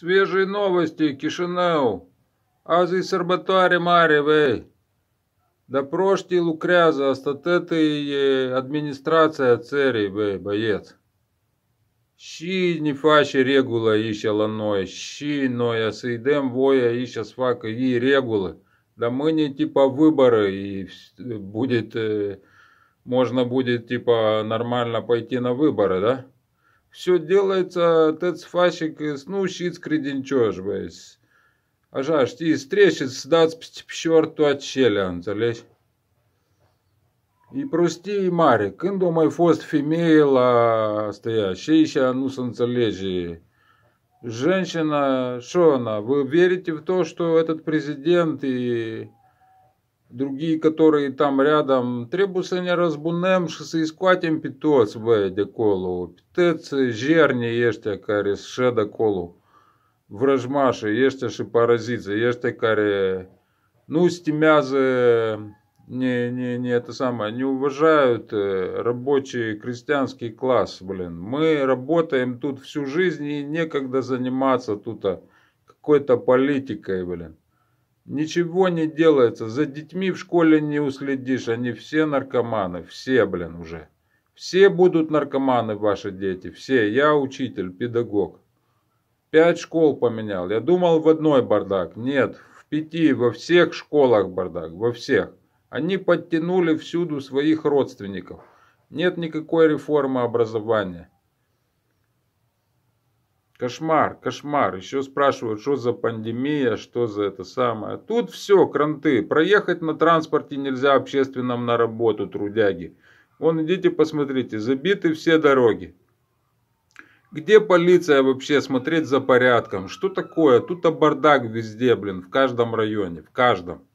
Свежие новости, Кишинау. Ази сарбатуаре маре вей. Допрошьте Лукряза, остатеты администрация церей, вей, боец. Щи не фаши регула ища ланой, щи ноя сейдем воя ища сфака и регулы. Да мы не типа выборы и будет, э, можно будет типа нормально пойти на выборы, да? Все делается, тец фашик, ну, щит криденчожбэсь. Așa, știi, streșit să dați peste picior toate cele, înțelegi? E prostie mare. Când o mai fost femeie la asta ea, și aici nu se înțelege. Женщина, что она, вы верите в то, что этот президент и Другие, которые там рядом, требуются не требуються розбунем, що се іскватім пітоць вейде колу. Пітець жерні єште карі до колу. Вражмаши єште ши паразіці, єште карі... Ну, стемязы не, не, не это самое, не уважают э, рабочий крестьянский класс, блин. Мы работаем тут всю жизнь и некогда заниматься тут какой-то политикой, блин. Ничего не делается, за детьми в школе не уследишь, они все наркоманы, все, блин, уже. Все будут наркоманы ваши дети, все, я учитель, педагог. Пять школ поменял, я думал в одной бардак, нет, в пяти, во всех школах бардак, во всех. Они подтянули всюду своих родственников. Нет никакой реформы образования. Кошмар, кошмар. Еще спрашивают, что за пандемия, что за это самое. Тут все, кранты. Проехать на транспорте нельзя общественном на работу, трудяги. Вон, идите посмотрите, забиты все дороги. Где полиция вообще смотреть за порядком? Что такое? Тут бардак везде, блин, в каждом районе, в каждом.